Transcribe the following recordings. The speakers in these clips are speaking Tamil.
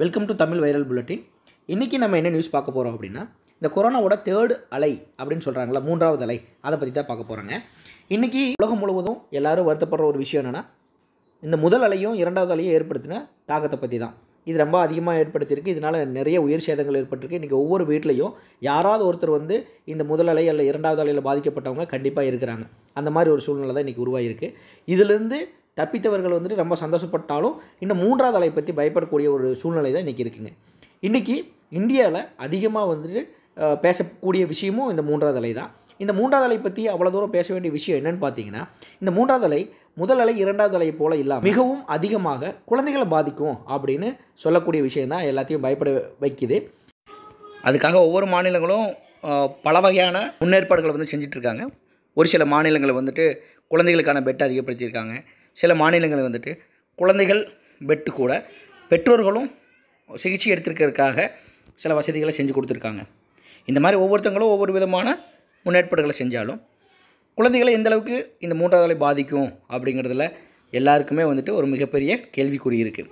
welcome to Tamil viral bulletin இன்றைக்கி நம்ம என்ன நியூஸ் பார்க்க போகிறோம் அப்படின்னா இந்த கொரோனாவோட தேர்டு அலை அப்படின்னு சொல்கிறாங்களா மூன்றாவது அலை அதை பற்றி தான் பார்க்க போகிறாங்க இன்றைக்கி உலகம் முழுவதும் எல்லோரும் வருத்தப்படுற ஒரு விஷயம் என்னென்னா இந்த முதல் அலையும் இரண்டாவது அலையும் ஏற்படுத்தின தாக்கத்தை பற்றி தான் இது ரொம்ப அதிகமாக ஏற்படுத்தியிருக்கு இதனால் நிறைய உயிர் சேதங்கள் ஏற்பட்டிருக்கு இன்றைக்கி ஒவ்வொரு வீட்லேயும் யாராவது ஒருத்தர் வந்து இந்த முதல் அலை அல்ல இரண்டாவது அலையில் பாதிக்கப்பட்டவங்க கண்டிப்பாக இருக்கிறாங்க அந்த மாதிரி ஒரு சூழ்நிலை தான் இன்றைக்கி உருவாகிருக்கு இதிலிருந்து தப்பித்தவர்கள் வந்துட்டு ரொம்ப சந்தோஷப்பட்டாலும் இன்னும் மூன்றாவது அலை பற்றி பயப்படக்கூடிய ஒரு சூழ்நிலை தான் இன்றைக்கி இருக்குங்க இன்றைக்கி இந்தியாவில் அதிகமாக வந்துட்டு பேசக்கூடிய விஷயமும் இந்த மூன்றாவது அலை தான் இந்த மூன்றாவது அலை பற்றி அவ்வளோ தூரம் பேச வேண்டிய விஷயம் என்னென்னு பார்த்தீங்கன்னா இந்த மூன்றாவது அலை முதல் அலை இரண்டாவது அலை போல் இல்லாமல் மிகவும் அதிகமாக குழந்தைகளை பாதிக்கும் அப்படின்னு சொல்லக்கூடிய விஷயம் தான் எல்லாத்தையும் பயப்பட வைக்குது அதுக்காக ஒவ்வொரு மாநிலங்களும் பல வகையான முன்னேற்பாடுகளை வந்து செஞ்சிட்ருக்காங்க ஒரு சில மாநிலங்களை வந்துட்டு குழந்தைகளுக்கான பெட்டை அதிகப்படுத்தியிருக்காங்க சில மாநிலங்களில் வந்துட்டு குழந்தைகள் பெட்டு கூட பெற்றோர்களும் சிகிச்சை எடுத்திருக்கிறதுக்காக சில வசதிகளை செஞ்சு கொடுத்துருக்காங்க இந்த மாதிரி ஒவ்வொருத்தங்களும் ஒவ்வொரு விதமான முன்னேற்பாடுகளை செஞ்சாலும் குழந்தைகளை எந்தளவுக்கு இந்த மூன்றாவது அலை பாதிக்கும் அப்படிங்கிறதுல எல்லாருக்குமே வந்துட்டு ஒரு மிகப்பெரிய கேள்விக்குறி இருக்குது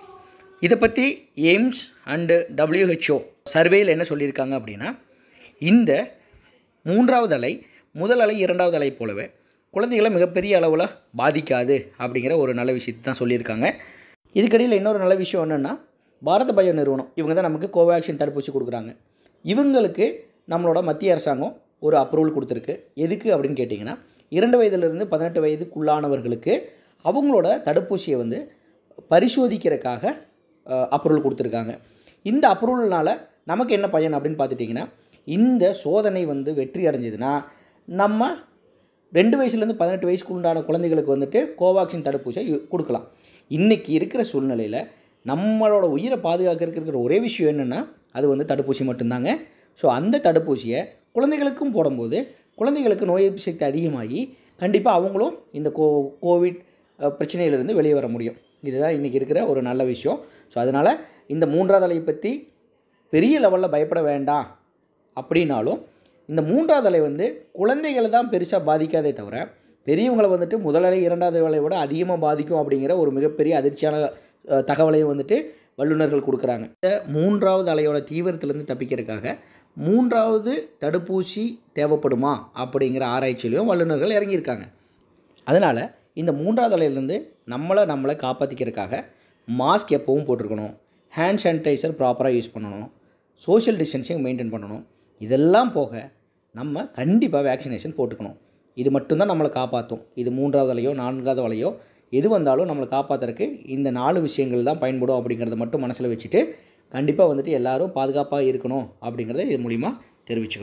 இதை பற்றி எய்ம்ஸ் அண்டு டபிள்யூஹெச்ஓ சர்வேயில் என்ன சொல்லியிருக்காங்க அப்படின்னா இந்த மூன்றாவது அலை முதல் அலை இரண்டாவது அலை போலவே குழந்தைகளை மிகப்பெரிய அளவில் பாதிக்காது அப்படிங்கிற ஒரு நல்ல விஷயத்தை தான் சொல்லியிருக்காங்க இதுக்கடியில் இன்னொரு நல்ல விஷயம் என்னென்னா பாரத பயோ நிறுவனம் இவங்க தான் நமக்கு கோவேக்சின் தடுப்பூசி கொடுக்குறாங்க இவங்களுக்கு நம்மளோட மத்திய அரசாங்கம் ஒரு அப்ரூவல் கொடுத்துருக்கு எதுக்கு அப்படின்னு கேட்டிங்கன்னா இரண்டு வயதிலிருந்து பதினெட்டு வயதுக்குள்ளானவர்களுக்கு அவங்களோட தடுப்பூசியை வந்து பரிசோதிக்கிறதுக்காக அப்ரூவல் கொடுத்துருக்காங்க இந்த அப்ரூவல்னால் நமக்கு என்ன பயன் அப்படின்னு பார்த்துட்டிங்கன்னா இந்த சோதனை வந்து வெற்றி அடைஞ்சதுன்னா நம்ம ரெண்டு வயசுலேருந்து பதினெட்டு வயசுக்கு உண்டான குழந்தைகளுக்கு வந்துட்டு கோவாக்சின் தடுப்பூசியை கொடுக்கலாம் இன்றைக்கி இருக்கிற சூழ்நிலையில் நம்மளோட உயிரை பாதுகாக்கிறதுக்கு இருக்கிற ஒரே விஷயம் என்னென்னா அது வந்து தடுப்பூசி மட்டும்தாங்க ஸோ அந்த தடுப்பூசியை குழந்தைகளுக்கும் போடும்போது குழந்தைகளுக்கு நோய் எதிர்ப்பு சக்தி அதிகமாகி கண்டிப்பாக அவங்களும் இந்த கோ கோவிட் பிரச்சனையிலிருந்து வெளியே வர முடியும் இதுதான் இன்றைக்கி இருக்கிற ஒரு நல்ல விஷயம் ஸோ அதனால் இந்த மூன்றாவது அலையை பற்றி பெரிய லெவலில் பயப்பட வேண்டாம் அப்படின்னாலும் இந்த மூன்றாவது அலை வந்து குழந்தைகளை தான் பெருசாக பாதிக்காதே தவிர பெரியவங்களை வந்துட்டு முதல் அலை இரண்டாவது அலை விட அதிகமாக பாதிக்கும் அப்படிங்கிற ஒரு மிகப்பெரிய அதிர்ச்சியான தகவலையும் வந்துட்டு வல்லுநர்கள் கொடுக்குறாங்க இந்த மூன்றாவது அலையோட தீவிரத்திலேருந்து தப்பிக்கிறதுக்காக மூன்றாவது தடுப்பூசி தேவைப்படுமா அப்படிங்கிற ஆராய்ச்சியிலையும் வல்லுநர்கள் இறங்கியிருக்காங்க அதனால் இந்த மூன்றாவது அலையிலேருந்து நம்மளை நம்மளை காப்பாற்றிக்கிறதுக்காக மாஸ்க் எப்போவும் போட்டிருக்கணும் ஹேண்ட் சானிடைசர் ப்ராப்பராக யூஸ் பண்ணணும் சோஷியல் டிஸ்டன்ஸிங் மெயின்டைன் பண்ணணும் இதெல்லாம் போக நம்ம கண்டிப்பாக வேக்சினேஷன் போட்டுக்கணும் இது மட்டும்தான் நம்மளை காப்பாற்றும் இது மூன்றாவது வலையோ நான்காவது வலையோ எது வந்தாலும் நம்மளை காப்பாற்றுறதுக்கு இந்த நாலு விஷயங்கள் தான் பயன்படும் அப்படிங்கிறத மட்டும் மனசில் வச்சுட்டு கண்டிப்பாக வந்துட்டு எல்லோரும் பாதுகாப்பாக இருக்கணும் அப்படிங்கிறத இது மூலிமா தெரிவிச்சுக்கணும்